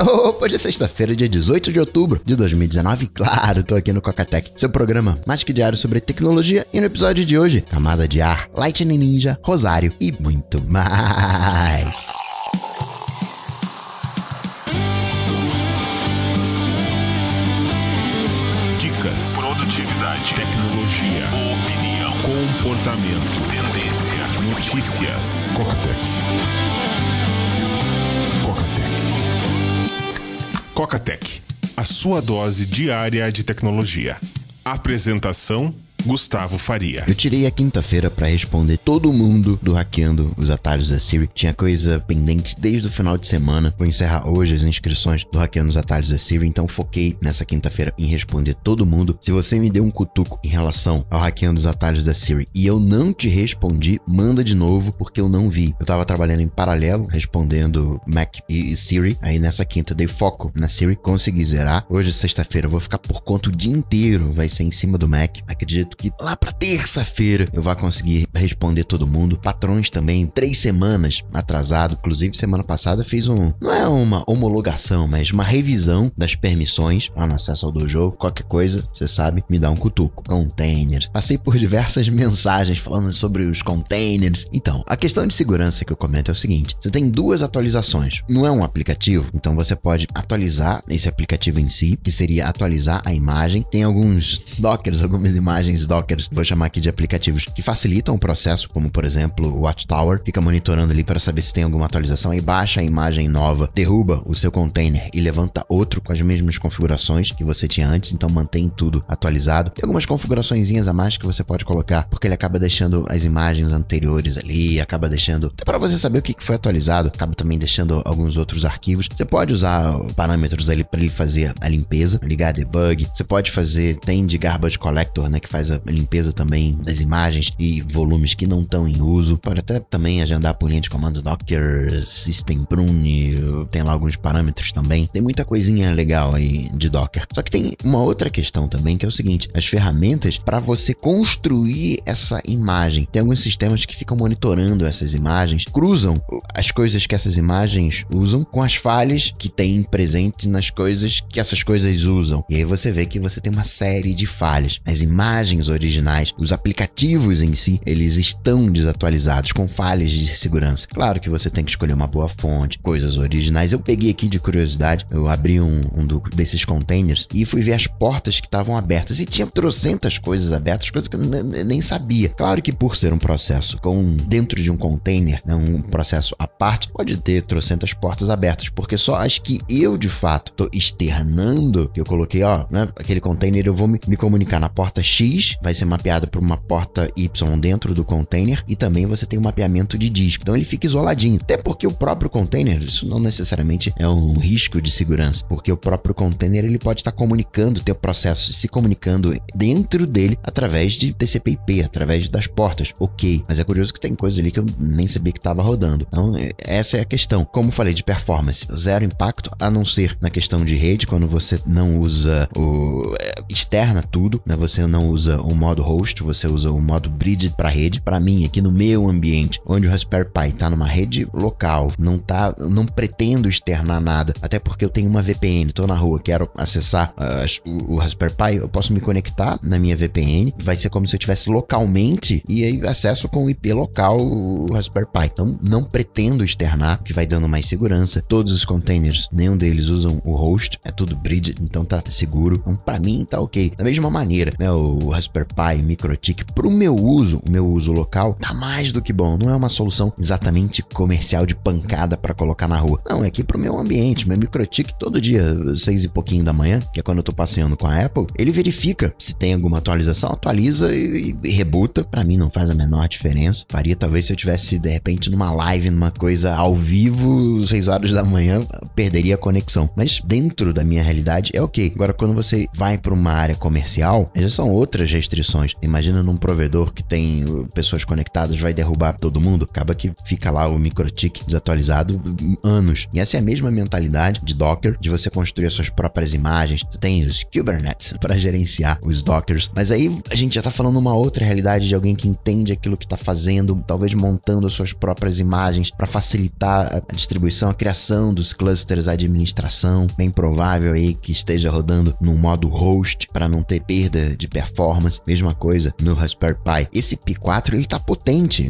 Hoje é sexta-feira, dia 18 de outubro de 2019, claro, tô aqui no Cocatec, seu programa mais que diário sobre tecnologia e no episódio de hoje, camada de ar, Lightning Ninja, Rosário e muito mais. Dicas, produtividade, tecnologia, opinião, comportamento, tendência, notícias, Cocatec. Coca cola a sua dose diária de tecnologia. Apresentação Gustavo Faria. Eu tirei a quinta-feira para responder todo mundo do hackeando os atalhos da Siri. Tinha coisa pendente desde o final de semana. Vou encerrar hoje as inscrições do hackeando os atalhos da Siri, então foquei nessa quinta-feira em responder todo mundo. Se você me deu um cutuco em relação ao hackeando os atalhos da Siri e eu não te respondi, manda de novo porque eu não vi. Eu tava trabalhando em paralelo, respondendo Mac e Siri. Aí nessa quinta dei foco na Siri, consegui zerar. Hoje, sexta-feira, eu vou ficar por conta o dia inteiro, vai ser em cima do Mac. Acredito que lá para terça-feira eu vá conseguir responder todo mundo. Patrões também, três semanas atrasado. Inclusive, semana passada fiz um. Não é uma homologação, mas uma revisão das permissões lá no acesso ao dojo. Qualquer coisa, você sabe, me dá um cutuco. Containers. Passei por diversas mensagens falando sobre os containers. Então, a questão de segurança que eu comento é o seguinte: você tem duas atualizações. Não é um aplicativo, então você pode atualizar esse aplicativo em si, que seria atualizar a imagem. Tem alguns dockers, algumas imagens aplicações Docker, vou chamar aqui de aplicativos, que facilitam o processo, como por exemplo o Watchtower, fica monitorando ali para saber se tem alguma atualização e baixa a imagem nova, derruba o seu container e levanta outro com as mesmas configurações que você tinha antes, então mantém tudo atualizado. Tem algumas configuraçõezinhas a mais que você pode colocar, porque ele acaba deixando as imagens anteriores ali, acaba deixando até para você saber o que foi atualizado, acaba também deixando alguns outros arquivos. Você pode usar parâmetros ali para ele fazer a limpeza, ligar debug. Você pode fazer tem de garbage collector, né, que faz faz a limpeza também das imagens e volumes que não estão em uso. Pode até também agendar por linha de comando Docker, System Prune, tem lá alguns parâmetros também. Tem muita coisinha legal aí de Docker. Só que tem uma outra questão também que é o seguinte: as ferramentas para você construir essa imagem. Tem alguns sistemas que ficam monitorando essas imagens, cruzam as coisas que essas imagens usam com as falhas que tem presentes nas coisas que essas coisas usam. E aí você vê que você tem uma série de falhas. As imagens imagens originais, os aplicativos em si, eles estão desatualizados com falhas de segurança. Claro que você tem que escolher uma boa fonte, coisas originais. Eu peguei aqui de curiosidade, eu abri um, um do, desses containers e fui ver as portas que estavam abertas e tinha trocentas coisas abertas, coisas que eu nem sabia. Claro que por ser um processo com dentro de um container, né, um processo à parte, pode ter trocentas portas abertas, porque só as que eu de fato estou externando, que eu coloquei, ó, né, aquele container, eu vou me, me comunicar na porta X vai ser mapeado por uma porta Y dentro do container e também você tem o um mapeamento de disco. Então ele fica isoladinho. Até porque o próprio container, isso não necessariamente é um risco de segurança, porque o próprio container ele pode estar comunicando o processo, se comunicando dentro dele através de TCP/IP, através das portas. OK, mas é curioso que tem coisa ali que eu nem sabia que estava rodando. Então, é, essa é a questão. Como falei de performance, zero impacto a não ser na questão de rede, quando você não usa o é, externa tudo, né? Você não usa usa modo host, você usa o modo bridge para rede. Para mim, aqui no meu ambiente, onde o Raspberry Pi está numa rede local, não tá, não pretendo externar nada, até porque eu tenho uma VPN, estou na rua, quero acessar uh, o, o Raspberry Pi, eu posso me conectar na minha VPN, vai ser como se eu tivesse localmente e aí acesso com IP local o Raspberry Pi. Então, não pretendo externar, que vai dando mais segurança. Todos os containers, nenhum deles usam o host, é tudo bridge, então tá seguro. Então, para mim tá OK. Da mesma maneira, né, o Raspberry Pi, MicroTik para o meu uso, o meu uso local, tá mais do que bom. Não é uma solução exatamente comercial de pancada para colocar na rua. Não, é aqui para o meu ambiente, meu MicroTik todo dia, seis e pouquinho da manhã, que é quando eu estou passeando com a Apple, ele verifica se tem alguma atualização, atualiza e, e rebuta. Para mim não faz a menor diferença. Faria talvez se eu tivesse de repente numa live, numa coisa ao vivo, seis horas da manhã, perderia a conexão. Mas dentro da minha realidade é ok. Agora quando você vai para uma área comercial, já são outras restrições. Imagina num provedor que tem uh, pessoas conectadas, vai derrubar todo mundo. Acaba que fica lá o microtik desatualizado anos. E essa é a mesma mentalidade de Docker, de você construir as suas próprias imagens. Você tem os Kubernetes para gerenciar os Dockers. Mas aí a gente já tá falando uma outra realidade de alguém que entende aquilo que tá fazendo, talvez montando as suas próprias imagens para facilitar a distribuição, a criação dos clusters, a administração. Bem provável aí que esteja rodando no modo host para não ter perda de performance performance, mesma coisa no Raspberry Pi. Esse Pi 4 ele tá potente.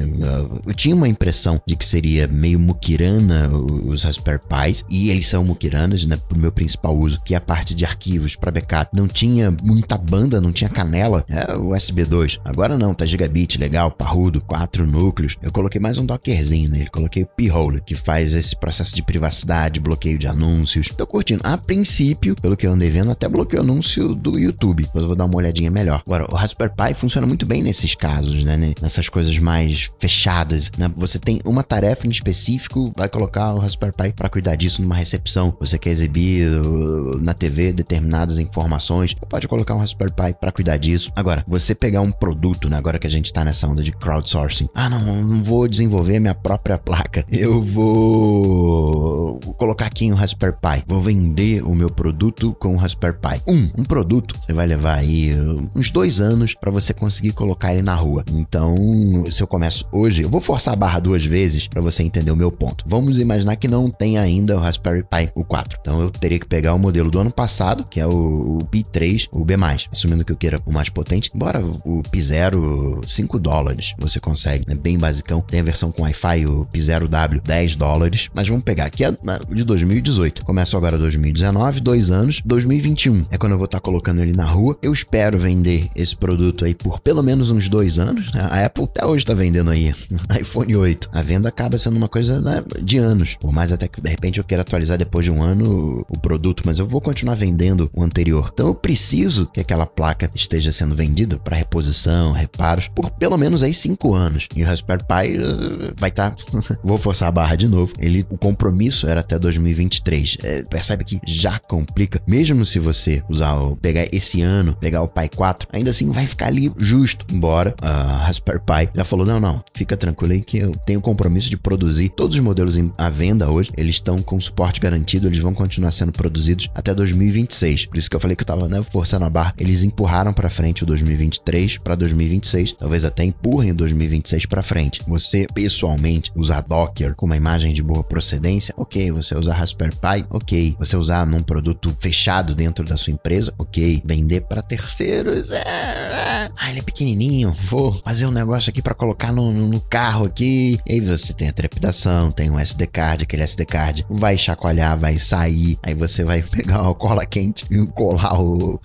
Eu tinha uma impressão de que seria meio muquirana os Raspberry Pis e eles são muquiranas, né, pro meu principal uso, que é a parte de arquivos para backup. Não tinha muita banda, não tinha canela, é USB 2. Agora não, tá gigabit, legal, parrudo, quatro núcleos. Eu coloquei mais um dockerzinho nele, coloquei o P-Hole, que faz esse processo de privacidade, bloqueio de anúncios. Tô curtindo. A princípio, pelo que eu andei vendo, até bloqueio anúncio do YouTube, mas eu vou dar uma olhadinha melhor. Agora o Raspberry Pi funciona muito bem nesses casos, né, né? Nessas coisas mais fechadas, né? Você tem uma tarefa em específico, vai colocar o Raspberry Pi para cuidar disso numa recepção. Você quer exibir uh, na TV determinadas informações, pode colocar um Raspberry Pi para cuidar disso. Agora, você pegar um produto, né? Agora que a gente tá nessa onda de crowdsourcing. Ah, não, não vou desenvolver minha própria placa. Eu vou colocar aqui um Raspberry Pi. Vou vender o meu produto com o Raspberry Pi. Um, um produto, você vai levar aí uh, uns dois dois anos para você conseguir colocar ele na rua. Então, se eu começo hoje, eu vou forçar a barra duas vezes para você entender o meu ponto. Vamos imaginar que não tem ainda o Raspberry Pi o 4. Então, eu teria que pegar o modelo do ano passado, que é o, o Pi 3, o B+, assumindo que eu queira o mais potente. Embora o Pi 0, 5 dólares você consegue, é né? bem basicão. Tem a versão com Wi-Fi, o Pi 0W, 10 dólares. Mas vamos pegar aqui é de 2018. Começo agora 2019, dois anos. 2021 é quando eu vou estar tá colocando ele na rua. Eu espero vender esse produto aí por pelo menos uns dois anos. Né? A Apple até hoje está vendendo aí iPhone 8. A venda acaba sendo uma coisa né, de anos. Por mais até que de repente eu queira atualizar depois de um ano o produto, mas eu vou continuar vendendo o anterior. Então eu preciso que aquela placa esteja sendo vendida para reposição, reparos, por pelo menos aí cinco anos. E o Raspberry Pi eh, vai estar. Tá, vou forçar a barra de novo. Ele, o compromisso era até 2023. É, percebe que já complica. Mesmo se você usar o, pegar esse ano, pegar o Pi 4, ainda ainda assim vai ficar ali justo. Embora a Raspberry Pi já falou: não, não, fica tranquilo aí que eu tenho compromisso de produzir todos os modelos em, à venda hoje, eles estão com suporte garantido, eles vão continuar sendo produzidos até 2026. Por isso que eu falei que eu tava né, forçando a barra. Eles empurraram para frente o 2023 para 2026, talvez até empurrem o 2026 para frente. Você pessoalmente usar Docker com uma imagem de boa procedência, ok. Você usar Raspberry Pi, ok. Você usar num produto fechado dentro da sua empresa, ok. Vender para terceiros é ah, ele é pequenininho, vou fazer um negócio aqui para colocar no, no, carro aqui. E aí você tem a trepidação, tem um SD card, aquele SD card vai chacoalhar, vai sair. Aí você vai pegar uma cola quente e colar o, o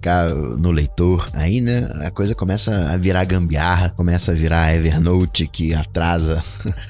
card no leitor. Aí, né, a coisa começa a virar gambiarra, começa a virar Evernote que atrasa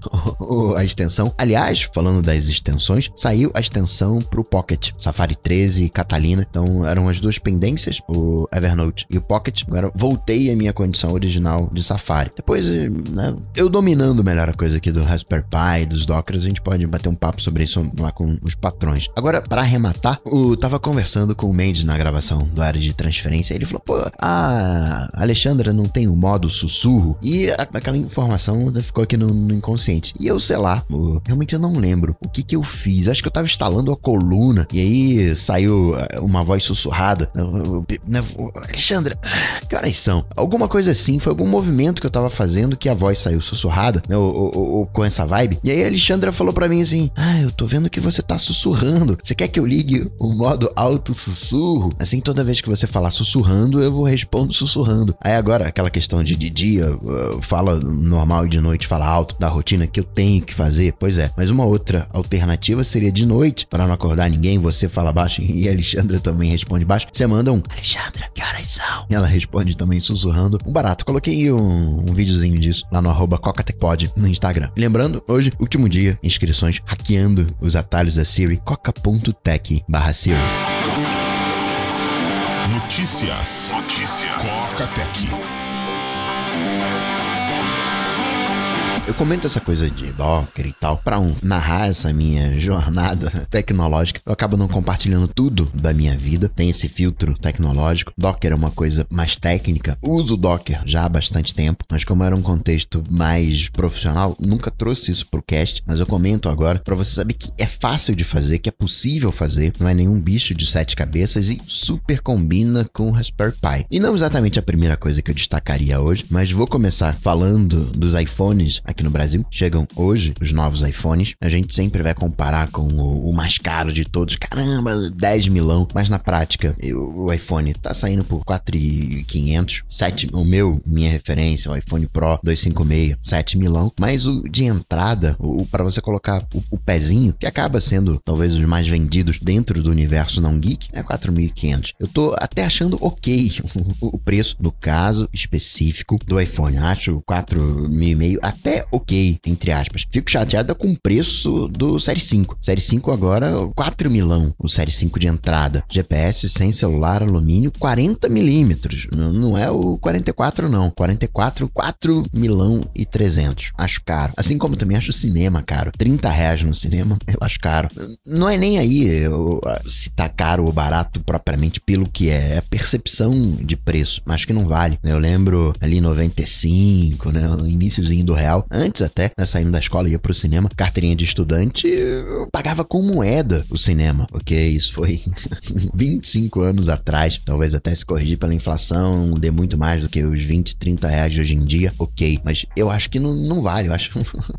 a extensão. Aliás, falando das extensões, saiu a extensão pro Pocket, Safari 13 e Catalina. Então eram as duas pendências, o Evernote e o Pocket Pocket. Agora voltei à minha condição original de Safari. Depois, né, eu dominando melhor a coisa aqui do Raspberry Pi, dos Dockers, a gente pode bater um papo sobre isso lá com os patrões. Agora, para arrematar, eu tava conversando com o Mendes na gravação do área de transferência. Ele falou, pô, a Alexandra não tem o um modo sussurro? E aquela informação ficou aqui no, no, inconsciente. E eu, sei lá, eu, realmente eu não lembro o que que eu fiz. Acho que eu tava instalando a coluna e aí saiu eh, uma voz sussurrada. Né, Alexandra, que horas são? Alguma coisa assim, foi algum movimento que eu tava fazendo que a voz saiu sussurrada, né? Ou, ou, ou com essa vibe. E aí a Alexandra falou para mim assim: Ah, eu tô vendo que você tá sussurrando. Você quer que eu ligue o modo alto sussurro? Assim, toda vez que você falar sussurrando, eu vou respondo sussurrando. Aí agora, aquela questão de, de dia, uh, fala normal e de noite fala alto, da rotina que eu tenho que fazer. Pois é, mas uma outra alternativa seria de noite, para não acordar ninguém, você fala baixo e a Alexandra também responde baixo. Você manda um Alexandra, que horas são? Ela responde também sussurrando um barato. Coloquei um, um videozinho disso lá no arroba no Instagram. lembrando, hoje, último dia, inscrições hackeando os atalhos da Siri, coca.tech barra Siri. Notícias. Notícias. Coca Tech. Eu comento essa coisa de Docker e tal para um, narrar essa minha jornada tecnológica. Eu acabo não compartilhando tudo da minha vida. Tem esse filtro tecnológico. Docker é uma coisa mais técnica. Uso Docker já há bastante tempo, mas como era um contexto mais profissional, nunca trouxe isso pro cast, mas eu comento agora para você saber que é fácil de fazer, que é possível fazer, não é nenhum bicho de sete cabeças e super combina com o Raspberry Pi. E não exatamente a primeira coisa que eu destacaria hoje, mas vou começar falando dos iPhones aqui no Brasil. Chegam hoje os novos iPhones. A gente sempre vai comparar com o, o mais caro de todos. Caramba, 10 milão. Mas na prática, eu, o iPhone tá saindo por 4,500. 7, o meu, minha referência, o iPhone Pro 256, 7 milão. Mas o de entrada, o, o para você colocar o, o, pezinho, que acaba sendo talvez os mais vendidos dentro do universo não geek, é 4.500. Eu tô até achando ok o, o preço no caso específico do iPhone. Acho meio até ok, entre aspas. Fico chateada com o preço do Série 5. Série 5 agora, 4 milão, o Série 5 de entrada. GPS sem celular, alumínio, 40 milímetros. Não é o 44 não, 44, 4 milão e 300. Acho caro. Assim como também acho o cinema caro. 30 reais no cinema, eu acho caro. Não é nem aí eu, se tá caro ou barato propriamente pelo que é. É a percepção de preço, Acho que não vale. Eu lembro ali em 95, né? Iníciozinho do real, antes até, né, saindo da escola, ia pro cinema, carteirinha de estudante, eu pagava com moeda o cinema, ok? Isso foi 25 anos atrás, talvez até se corrigir pela inflação, dê muito mais do que os 20, 30 reais de hoje em dia, ok? Mas eu acho que não, não vale, eu acho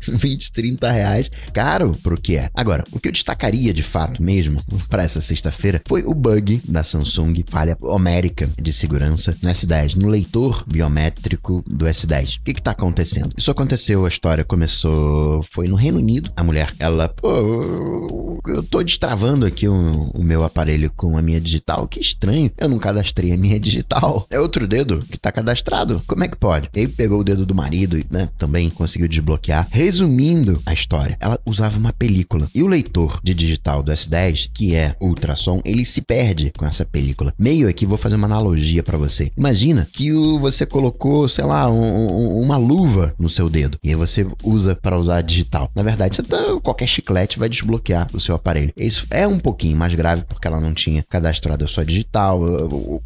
20, 30 reais caro pro que é. Agora, o que eu destacaria de fato mesmo para essa sexta-feira foi o bug da Samsung, falha homérica de segurança no S10, no leitor biométrico do S10. O que que tá acontecendo? Isso aconteceu a história começou foi no Reino Unido. A mulher, ela, pô, eu tô destravando aqui o, o meu aparelho com a minha digital. Que estranho. Eu não cadastrei a minha digital. É outro dedo que tá cadastrado. Como é que pode? aí pegou o dedo do marido e né, também conseguiu desbloquear. Resumindo a história, ela usava uma película. E o leitor de digital do S10, que é ultrassom, ele se perde com essa película. Meio aqui vou fazer uma analogia para você. Imagina que o, você colocou, sei lá, um, um, uma luva no seu dedo. E você usa para usar digital. Na verdade, tá, qualquer chiclete vai desbloquear o seu aparelho. Isso é um pouquinho mais grave porque ela não tinha cadastrado a sua digital,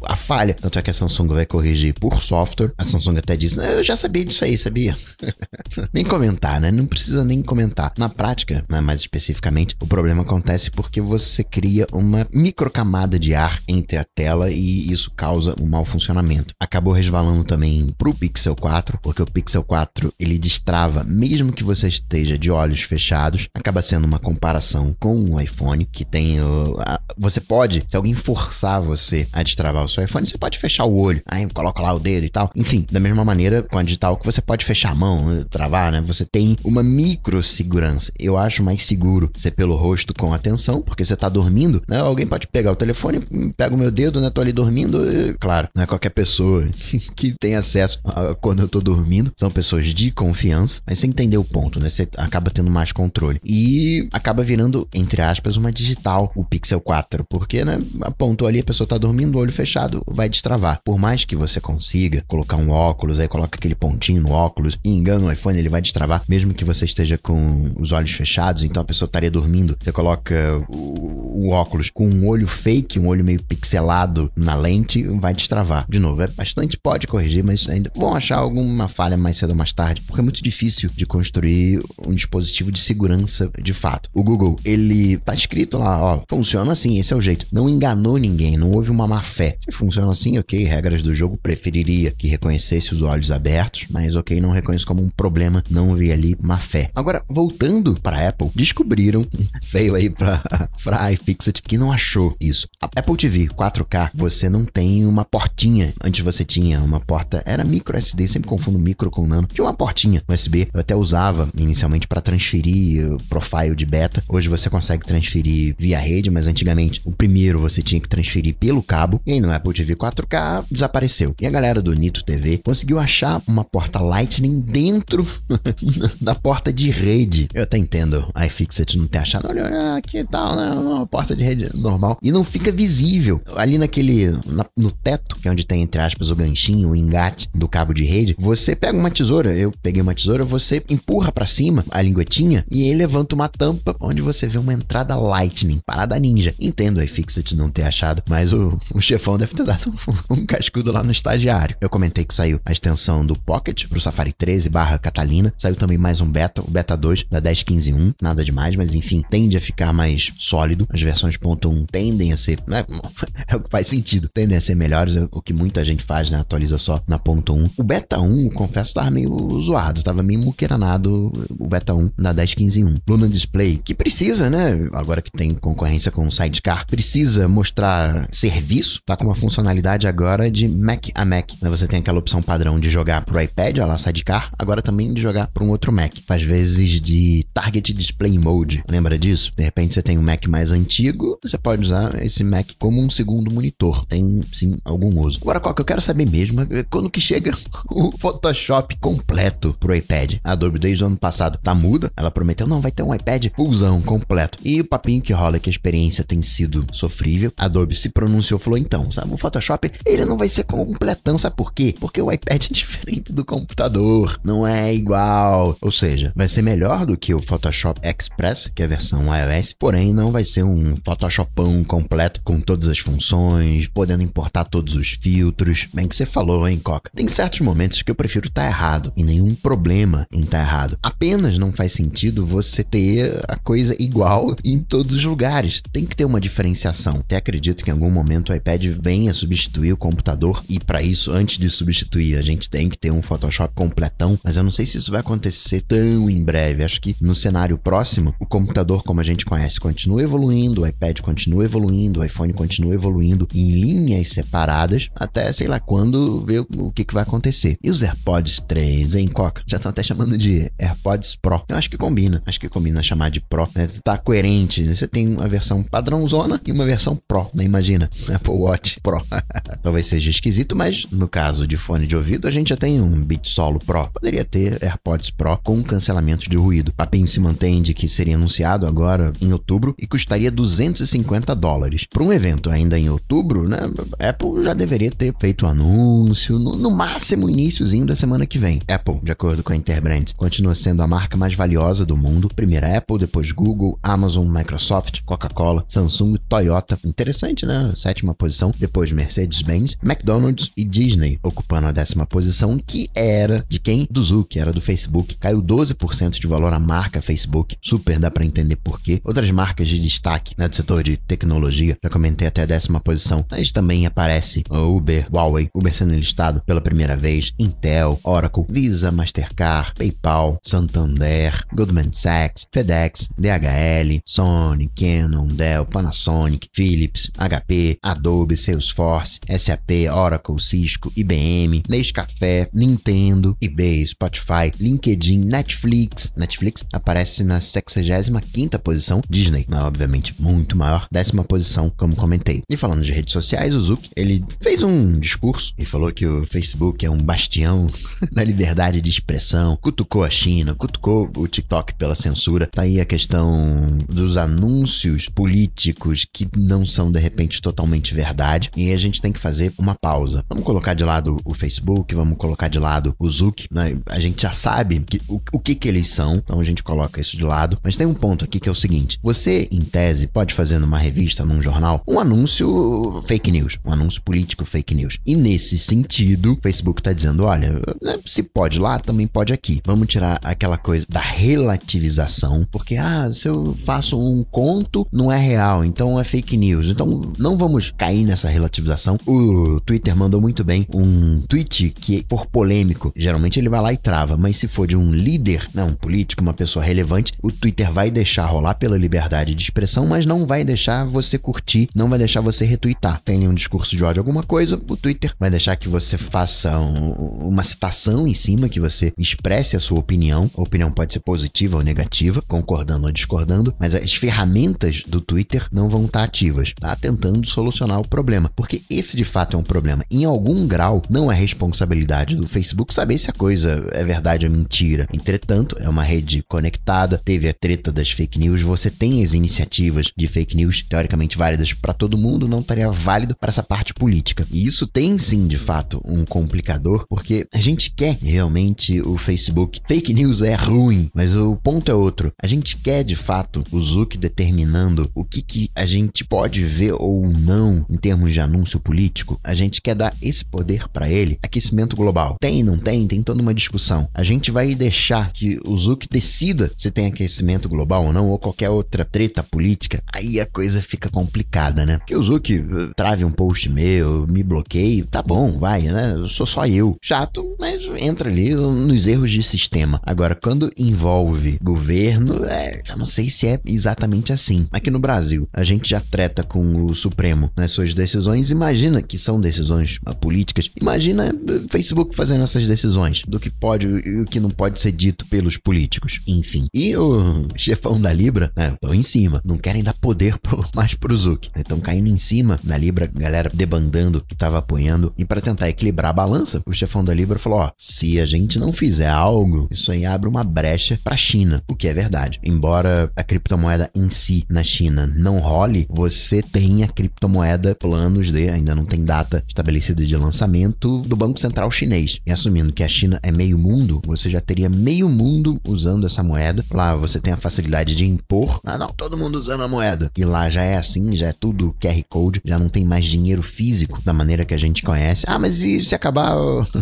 a falha. Tanto é que a Samsung vai corrigir por software. A Samsung até disse: ah, Eu já sabia disso aí, sabia? nem comentar, né? Não precisa nem comentar. Na prática, né, mais especificamente, o problema acontece porque você cria uma microcamada de ar entre a tela e isso causa um mau funcionamento. Acabou resvalando também pro Pixel 4, porque o Pixel 4 ele distrai trava, mesmo que você esteja de olhos fechados, acaba sendo uma comparação com um iPhone que tem. Uh, a, você pode, se alguém forçar você a destravar o seu iPhone, você pode fechar o olho, aí coloca lá o dedo e tal. Enfim, da mesma maneira com a digital que você pode fechar a mão, uh, travar, né? Você tem uma micro segurança. Eu acho mais seguro ser pelo rosto com atenção, porque você tá dormindo, né? Alguém pode pegar o telefone, hum, pega o meu dedo, né? Tô ali dormindo. E, uh, claro, não é qualquer pessoa que tem acesso a, quando eu tô dormindo. São pessoas de confiança mas você entendeu o ponto, né? Você acaba tendo mais controle. E acaba virando, entre aspas, uma digital o Pixel 4, porque, né, apontou ali, a pessoa tá dormindo, o olho fechado, vai destravar. Por mais que você consiga colocar um óculos, aí coloca aquele pontinho no óculos e engana o iPhone, ele vai destravar, mesmo que você esteja com os olhos fechados, então a pessoa estaria dormindo. Você coloca o, o óculos com um olho fake, um olho meio pixelado na lente, vai destravar. De novo, é bastante, pode corrigir, mas ainda vão achar alguma falha mais cedo ou mais tarde, porque é muito difícil de construir um dispositivo de segurança de fato. O Google, ele tá escrito lá, ó, funciona assim, esse é o jeito. Não enganou ninguém, não houve uma má fé. Se funciona assim, ok, regras do jogo, preferiria que reconhecesse os olhos abertos, mas ok, não reconheço como um problema, não vi ali má fé. Agora, voltando para Apple, descobriram, feio aí para para iFixit, que não achou isso. A Apple TV 4K, você não tem uma portinha. Antes você tinha uma porta, era micro SD, sempre confundo micro com nano. Tinha uma portinha, mas USB. Eu até usava inicialmente para transferir profile de beta. Hoje você consegue transferir via rede, mas antigamente o primeiro você tinha que transferir pelo cabo. E aí no Apple TV 4K desapareceu. E a galera do Nito TV conseguiu achar uma porta Lightning dentro da porta de rede. Eu até entendo a iFixit não ter achado. Olha, olha tal, né? Uma porta de rede normal. E não fica visível. Ali naquele. Na, no teto, que é onde tem, entre aspas, o ganchinho, o engate do cabo de rede, você pega uma tesoura. Eu peguei uma tesoura tesoura, você empurra para cima a linguetinha e ele levanta uma tampa onde você vê uma entrada Lightning, parada ninja. Entendo a iFixit não ter achado, mas o, o chefão deve ter dado um, um cascudo lá no estagiário. Eu comentei que saiu a extensão do Pocket pro Safari 13 barra Catalina, saiu também mais um beta, o beta 2 da 10.15.1, nada demais, mas enfim, tende a ficar mais sólido. As versões ponto 1 tendem a ser, né, é o que faz sentido, tendem a ser melhores, é o que muita gente faz, né, atualiza só na ponto 1. O beta 1, confesso, tava meio zoado, tava tava meio muqueranado o beta 1 da 10.15.1. Luna Display, que precisa, né? Agora que tem concorrência com o Sidecar, precisa mostrar serviço, tá com uma funcionalidade agora de Mac a Mac. Né? Você tem aquela opção padrão de jogar pro iPad, olha lá, Sidecar, agora também de jogar pro um outro Mac. Faz vezes de Target Display Mode, lembra disso? De repente você tem um Mac mais antigo, você pode usar esse Mac como um segundo monitor. Tem, sim, algum uso. Agora, qual que eu quero saber mesmo é quando que chega o Photoshop completo pro iPad iPad. A Adobe desde o ano passado tá muda, ela prometeu, não, vai ter um iPad fullzão, completo. E o papinho que rola é que a experiência tem sido sofrível. A Adobe se pronunciou, falou, então, sabe, o Photoshop, ele não vai ser completão, sabe por quê? Porque o iPad é diferente do computador, não é igual. Ou seja, vai ser melhor do que o Photoshop Express, que é a versão iOS, porém não vai ser um Photoshopão completo com todas as funções, podendo importar todos os filtros. Bem que você falou, hein, Coca? Tem certos momentos que eu prefiro estar tá errado e nenhum problema problema em tá errado. Apenas não faz sentido você ter a coisa igual em todos os lugares. Tem que ter uma diferenciação. Até acredito que em algum momento o iPad venha substituir o computador e para isso, antes de substituir, a gente tem que ter um Photoshop completão, mas eu não sei se isso vai acontecer tão em breve. Acho que no cenário próximo, o computador como a gente conhece continua evoluindo, o iPad continua evoluindo, o iPhone continua evoluindo em linhas separadas, até sei lá quando ver o que, que vai acontecer. E os AirPods 3, hein, Coca? Já tá estão até chamando de AirPods Pro. Eu acho que combina, acho que combina chamar de Pro, né? Tá coerente. Você tem uma versão padrãozona e uma versão Pro, né? Imagina, Apple Watch Pro. Talvez seja esquisito, mas no caso de fone de ouvido, a gente já tem um Beat Solo Pro. Poderia ter AirPods Pro com cancelamento de ruído. papinho se mantém de que seria anunciado agora em outubro e custaria 250 dólares. Para um evento ainda em outubro, né? Apple já deveria ter feito o anúncio no, no máximo iníciozinho da semana que vem. Apple, de acordo com a Interbrand. Continua sendo a marca mais valiosa do mundo, primeiro Apple, depois Google, Amazon, Microsoft, Coca-Cola, Samsung, Toyota. Interessante, né? Sétima posição, depois Mercedes-Benz, McDonald's e Disney, ocupando a décima posição, que era de quem? Do Zuck, era do Facebook. Caiu 12% de valor a marca Facebook, super dá para entender por quê. Outras marcas de destaque né, do setor de tecnologia, já comentei até a décima posição, mas também aparece Uber, Huawei, Uber sendo listado pela primeira vez, Intel, Oracle, Visa, Mastercard, PayPal, Santander, Goldman Sachs, FedEx, DHL, Sony, Canon, Dell, Panasonic, Philips, HP, Adobe, Salesforce, SAP, Oracle, Cisco, IBM, Nescafé, Nintendo, eBay, Spotify, LinkedIn, Netflix. Netflix aparece na 65ª posição, Disney, obviamente muito maior, décima posição, como comentei. E falando de redes sociais, o Zuck, ele fez um discurso e falou que o Facebook é um bastião da liberdade de expressão repressão, cutucou a China, cutucou o TikTok pela censura. Tá aí a questão dos anúncios políticos que não são de repente totalmente verdade. E a gente tem que fazer uma pausa. Vamos colocar de lado o Facebook, vamos colocar de lado o Zuc. Né? A gente já sabe que, o, o que, que eles são, então a gente coloca isso de lado. Mas tem um ponto aqui que é o seguinte: você, em tese, pode fazer numa revista, num jornal, um anúncio fake news, um anúncio político fake news. E nesse sentido, o Facebook tá dizendo: olha, né, se pode lá, também pode pode aqui. Vamos tirar aquela coisa da relativização, porque ah, se eu faço um conto, não é real, então é fake news. Então não vamos cair nessa relativização. O Twitter mandou muito bem um tweet que, por polêmico, geralmente ele vai lá e trava, mas se for de um líder, não, um político, uma pessoa relevante, o Twitter vai deixar rolar pela liberdade de expressão, mas não vai deixar você curtir, não vai deixar você retweetar. Tem um discurso de ódio, alguma coisa, o Twitter vai deixar que você faça um, uma citação em cima, que você expresse a sua opinião. A opinião pode ser positiva ou negativa, concordando ou discordando, mas as ferramentas do Twitter não vão estar ativas, tá? Tentando solucionar o problema, porque esse de fato é um problema. Em algum grau, não é responsabilidade do Facebook saber se a coisa é verdade ou mentira. Entretanto, é uma rede conectada, teve a treta das fake news, você tem as iniciativas de fake news teoricamente válidas para todo mundo, não estaria válido para essa parte política. E isso tem sim, de fato, um complicador, porque a gente quer realmente o Facebook. Fake news é ruim, mas o ponto é outro. A gente quer de fato o Zuck determinando o que, que a gente pode ver ou não em termos de anúncio político. A gente quer dar esse poder para ele. Aquecimento global. Tem, não tem, tem toda uma discussão. A gente vai deixar que o Zuck decida se tem aquecimento global ou não, ou qualquer outra treta política. Aí a coisa fica complicada, né? Que o Zuck eh, trave um post meu, me bloqueie, tá bom, vai, né? Eu sou só eu. Chato, mas entra ali nos erros de sistema. Agora, quando envolve governo, é, já não sei se é exatamente assim. Aqui no Brasil, a gente já treta com o Supremo nas né, suas decisões. Imagina que são decisões ah, políticas. Imagina eh, Facebook fazendo essas decisões do que pode e o que não pode ser dito pelos políticos. Enfim. E o chefão da Libra, né, estão em cima. Não querem dar poder pro, mais pro Zuck. Estão né, caindo em cima na Libra, galera debandando que estava apoiando. E para tentar equilibrar a balança, o chefão da Libra falou: ó, se a gente não fizer é algo, isso aí abre uma brecha para a China, o que é verdade. Embora a criptomoeda em si na China não role, você tem a criptomoeda planos de, ainda não tem data estabelecida de lançamento, do Banco Central Chinês. E assumindo que a China é meio mundo, você já teria meio mundo usando essa moeda. Lá você tem a facilidade de impor, ah não, todo mundo usando a moeda. E lá já é assim, já é tudo QR Code, já não tem mais dinheiro físico da maneira que a gente conhece. Ah, mas e se acabar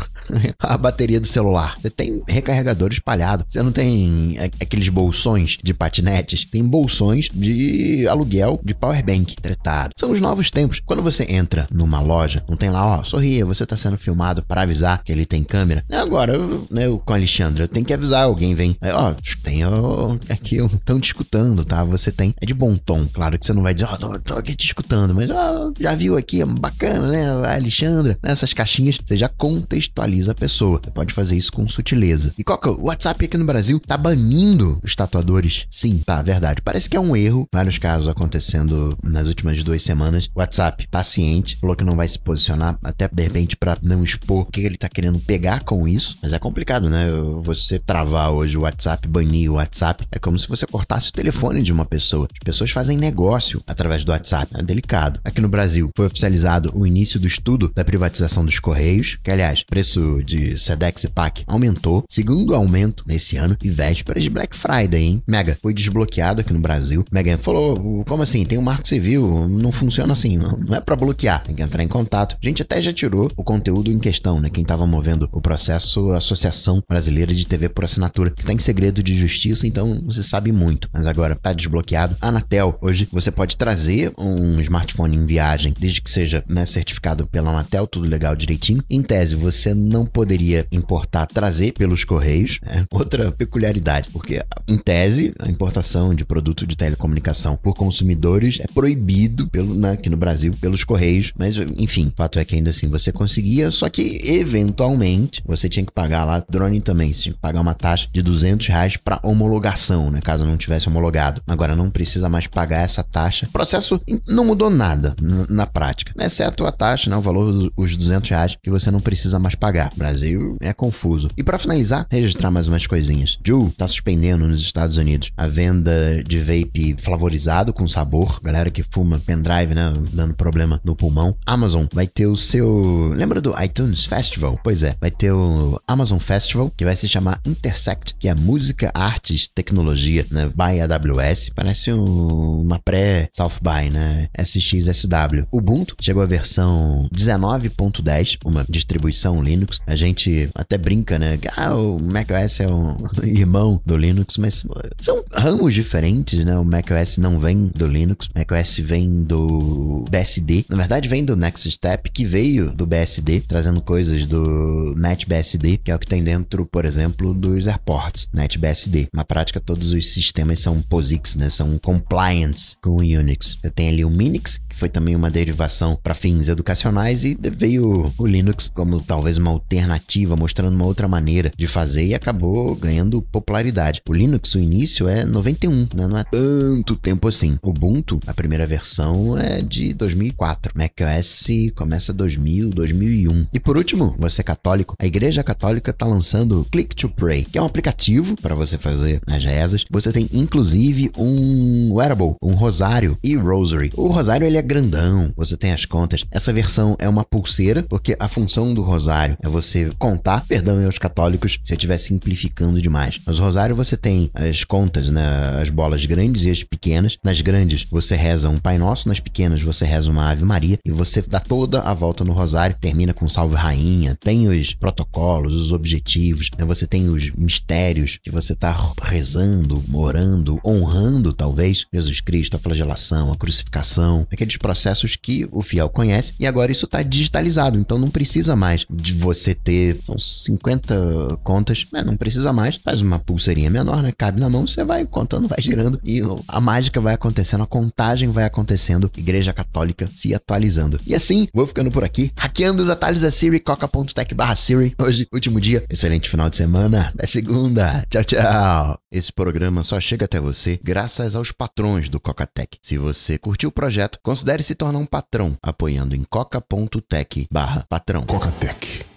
a bateria do celular? Você tem tem recarregador espalhado. Você não tem aqueles bolsões de patinetes, tem bolsões de aluguel de powerbank tretado. São os novos tempos. Quando você entra numa loja, não tem lá, ó, sorria, você tá sendo filmado para avisar que ele tem câmera. É agora, né, eu com o Alexandra, eu tenho que avisar, alguém vem, Aí, é, ó, tem ó, aqui, estão te escutando, tá? Você tem, é de bom tom, claro que você não vai dizer, ó, tô, tô, aqui te escutando, mas ó, já viu aqui, é bacana, né, a Alexandra, nessas caixinhas, você já contextualiza a pessoa. Você pode fazer isso com sutileza gentileza. E qual que é? O WhatsApp aqui no Brasil tá banindo os tatuadores. Sim, tá, verdade. Parece que é um erro. Vários casos acontecendo nas últimas duas semanas. WhatsApp tá ciente, falou que não vai se posicionar, até de repente pra não expor o que ele tá querendo pegar com isso. Mas é complicado, né? Você travar hoje o WhatsApp, banir o WhatsApp, é como se você cortasse o telefone de uma pessoa. As pessoas fazem negócio através do WhatsApp. É delicado. Aqui no Brasil foi oficializado o início do estudo da privatização dos Correios, que aliás, preço de Sedex e PAC aumentou aumentou, segundo aumento nesse ano e vésperas de Black Friday, hein? Mega foi desbloqueado aqui no Brasil. Mega falou: como assim? Tem um marco civil, não funciona assim, não é para bloquear, tem que entrar em contato. A gente até já tirou o conteúdo em questão, né? Quem tava movendo o processo, a Associação Brasileira de TV por Assinatura, que tá em segredo de justiça, então você sabe muito. Mas agora tá desbloqueado. Anatel, hoje você pode trazer um smartphone em viagem, desde que seja né, certificado pela Anatel, tudo legal direitinho. Em tese, você não poderia importar, trazer pelos correios. Né? Outra peculiaridade, porque em tese a importação de produto de telecomunicação por consumidores é proibido pelo, né, aqui no Brasil pelos correios, mas enfim, o fato é que ainda assim você conseguia, só que eventualmente você tinha que pagar lá, drone também, você tinha que pagar uma taxa de 200 reais para homologação, né? Caso não tivesse homologado. Agora não precisa mais pagar essa taxa. O processo não mudou nada na prática, né? exceto a taxa, né? O valor, os 200 reais que você não precisa mais pagar. O Brasil é confuso. E para para finalizar, registrar mais umas coisinhas. Ju tá suspendendo nos Estados Unidos a venda de vape flavorizado com sabor. Galera que fuma pendrive, né? Dando problema no pulmão. Amazon vai ter o seu. Lembra do iTunes Festival? Pois é, vai ter o Amazon Festival, que vai se chamar Intersect, que é música, artes, tecnologia, né? By AWS. Parece um, uma pré-South by, né? SXSW. Ubuntu chegou a versão 19.10, uma distribuição Linux. A gente até brinca, né? que ah, o macOS é um irmão do Linux, mas são ramos diferentes, né? O macOS não vem do Linux, o macOS vem do BSD. Na verdade, vem do Next Step, que veio do BSD, trazendo coisas do NetBSD, que é o que tem dentro, por exemplo, dos airports, NetBSD. Na prática, todos os sistemas são POSIX, né? São compliance com o Unix. Eu tem ali o Minix, que foi também uma derivação para fins educacionais, e veio o Linux como talvez uma alternativa, mostrando uma outra maneira maneira de fazer e acabou ganhando popularidade. O Linux, o início é 91, né? não é tanto tempo assim. Ubuntu, a primeira versão é de 2004. macOS começa 2000, 2001. E por último, você é católico, a Igreja Católica está lançando Click to Pray, que é um aplicativo para você fazer as rezas. Você tem inclusive um wearable, um rosário e rosary. O rosário ele é grandão, você tem as contas. Essa versão é uma pulseira, porque a função do rosário é você contar, perdão aos católicos, católicos se eu estiver simplificando demais. Mas o rosário você tem as contas, né? As bolas grandes e as pequenas. Nas grandes você reza um Pai Nosso, nas pequenas você reza uma Ave Maria e você dá toda a volta no rosário, termina com Salve Rainha, tem os protocolos, os objetivos, né? você tem os mistérios que você está rezando, orando, honrando talvez Jesus Cristo, a flagelação, a crucificação, aqueles processos que o fiel conhece e agora isso está digitalizado, então não precisa mais de você ter são 50 contas, não precisa mais, faz uma pulseirinha menor, né? Cabe na mão, você vai contando, vai girando e a mágica vai acontecendo, a contagem vai acontecendo, Igreja Católica se atualizando. E assim, vou ficando por aqui, hackeando os atalhos da Siri, coca.tech Siri. Hoje, último dia, excelente final de semana, da segunda. Tchau, tchau. Esse programa só chega até você graças aos patrões do Tech. Se você curtiu o projeto, considere se tornar um patrão apoiando em coca.tech barra patrão. Tech